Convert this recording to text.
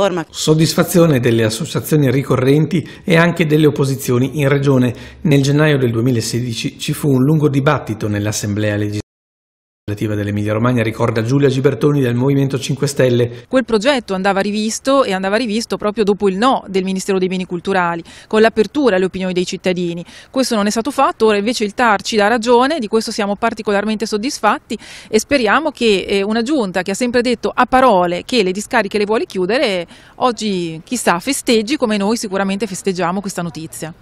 Ormai. Soddisfazione delle associazioni ricorrenti e anche delle opposizioni in Regione. Nel gennaio del 2016 ci fu un lungo dibattito nell'Assemblea legislativa relativa dell'Emilia Romagna, ricorda Giulia Gibertoni del Movimento 5 Stelle. Quel progetto andava rivisto e andava rivisto proprio dopo il no del Ministero dei Beni Culturali, con l'apertura alle opinioni dei cittadini. Questo non è stato fatto, ora invece il TAR ci dà ragione, di questo siamo particolarmente soddisfatti e speriamo che eh, una giunta che ha sempre detto a parole che le discariche le vuole chiudere, oggi chissà festeggi come noi sicuramente festeggiamo questa notizia.